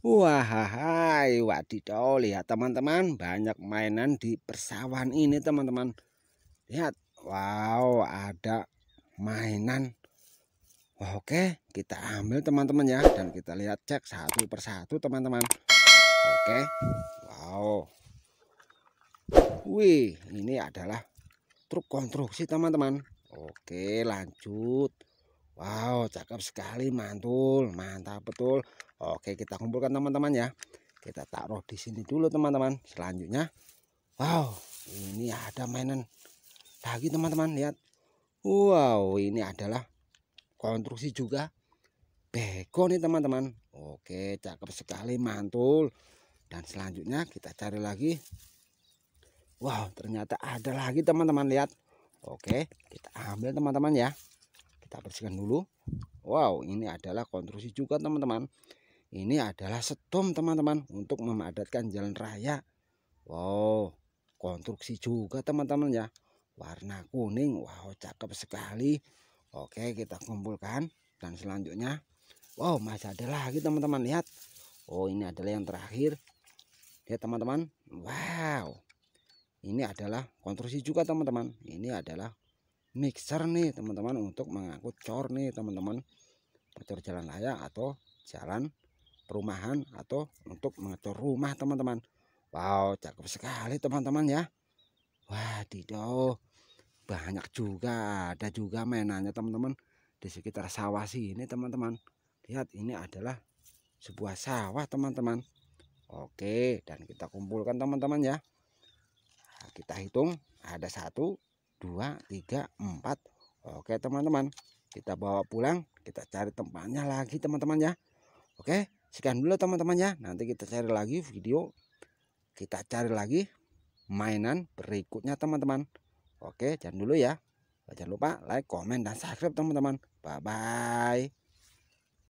Wahai wadidaw lihat teman-teman banyak mainan di persawahan ini teman-teman lihat wow ada mainan oke kita ambil teman-teman ya dan kita lihat cek satu persatu teman-teman oke wow wih ini adalah truk konstruksi teman-teman oke lanjut Wow cakep sekali mantul mantap betul Oke kita kumpulkan teman-teman ya kita taruh di sini dulu teman-teman selanjutnya Wow ini ada mainan lagi teman-teman lihat Wow ini adalah konstruksi juga beko nih teman-teman Oke cakep sekali mantul dan selanjutnya kita cari lagi Wow ternyata ada lagi teman-teman lihat Oke kita ambil teman-teman ya kita bersihkan dulu wow ini adalah konstruksi juga teman-teman ini adalah setum teman-teman untuk memadatkan jalan raya wow konstruksi juga teman-teman ya warna kuning wow cakep sekali oke kita kumpulkan dan selanjutnya wow masih ada lagi teman-teman lihat oh ini adalah yang terakhir ya teman-teman wow ini adalah konstruksi juga teman-teman ini adalah mixer nih teman-teman untuk mengangkut cor nih teman-teman pecor jalan raya atau jalan perumahan atau untuk mengecor rumah teman-teman wow cakep sekali teman-teman ya wah wadidaw banyak juga ada juga mainannya teman-teman di sekitar sawah sini teman-teman lihat ini adalah sebuah sawah teman-teman oke dan kita kumpulkan teman-teman ya kita hitung ada satu dua tiga empat oke teman-teman kita bawa pulang kita cari tempatnya lagi teman-teman ya oke sekian dulu teman-teman ya nanti kita cari lagi video kita cari lagi mainan berikutnya teman-teman oke jangan dulu ya jangan lupa like comment dan subscribe teman-teman bye bye